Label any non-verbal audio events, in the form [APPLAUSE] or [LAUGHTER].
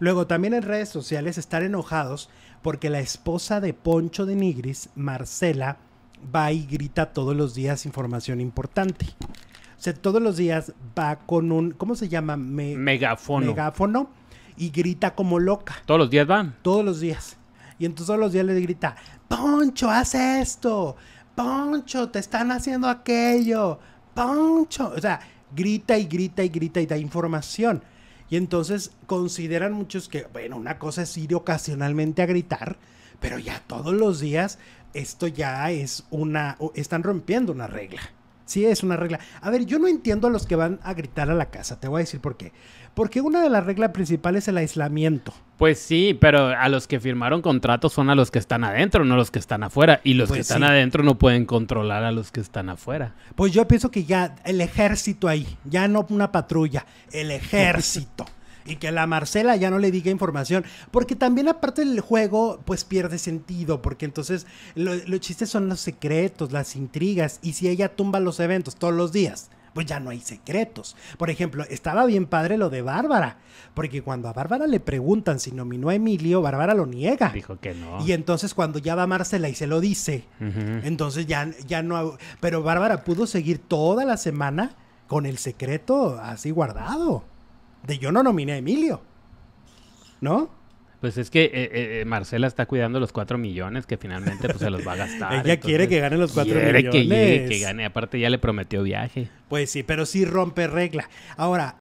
Luego también en redes sociales están enojados porque la esposa de Poncho de Nigris, Marcela, va y grita todos los días información importante. O sea, todos los días va con un, ¿cómo se llama? megáfono. Megáfono y grita como loca. ¿Todos los días van? Todos los días. Y entonces todos los días le grita, Poncho, haz esto. Poncho, te están haciendo aquello. Poncho. O sea, grita y grita y grita y da información. Y entonces consideran muchos que, bueno, una cosa es ir ocasionalmente a gritar, pero ya todos los días esto ya es una, están rompiendo una regla. Sí, es una regla. A ver, yo no entiendo a los que van a gritar a la casa, te voy a decir por qué. Porque una de las reglas principales es el aislamiento. Pues sí, pero a los que firmaron contratos son a los que están adentro, no a los que están afuera. Y los pues que están adentro no pueden controlar a los que están afuera. Pues yo pienso que ya el ejército ahí, ya no una patrulla, el ejército. y que la Marcela ya no le diga información, porque también aparte del juego, pues pierde sentido, porque entonces los chistes son los secretos, las intrigas, y si ella tumba los eventos todos los días, pues ya no hay secretos. Por ejemplo, estaba bien padre lo de Bárbara, porque cuando a Bárbara le preguntan si nominó a Emilio, Bárbara lo niega. Dijo que no. Y entonces cuando ya va Marcela y se lo dice, entonces ya, ya no... Pero Bárbara pudo seguir toda la semana con el secreto así guardado, de yo no nominé a Emilio. ¿No? Pues es que eh, eh, eh, Marcela está cuidando los cuatro millones que finalmente pues, se los va a gastar. [LAUGHS] Ella quiere que gane los cuatro millones. Quiere que gane, aparte ya le prometió viaje. Pues sí, pero sí rompe regla. Ahora,